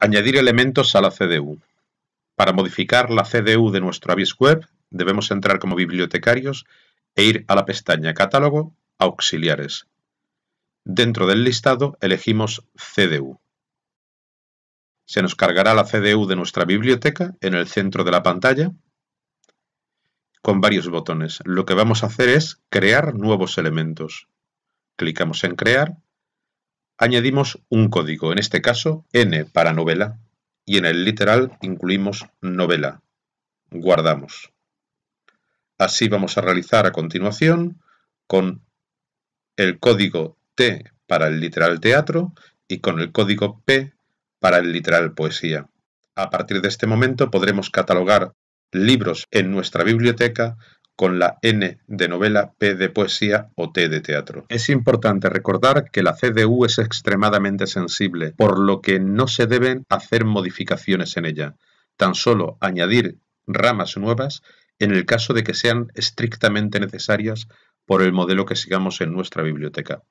Añadir elementos a la CDU. Para modificar la CDU de nuestro AVIS web, debemos entrar como bibliotecarios e ir a la pestaña Catálogo, Auxiliares. Dentro del listado elegimos CDU. Se nos cargará la CDU de nuestra biblioteca en el centro de la pantalla con varios botones. Lo que vamos a hacer es crear nuevos elementos. Clicamos en crear añadimos un código, en este caso n para novela, y en el literal incluimos novela. Guardamos. Así vamos a realizar a continuación con el código T para el literal teatro y con el código P para el literal poesía. A partir de este momento podremos catalogar libros en nuestra biblioteca con la N de novela, P de poesía o T de teatro. Es importante recordar que la CDU es extremadamente sensible, por lo que no se deben hacer modificaciones en ella, tan solo añadir ramas nuevas en el caso de que sean estrictamente necesarias por el modelo que sigamos en nuestra biblioteca.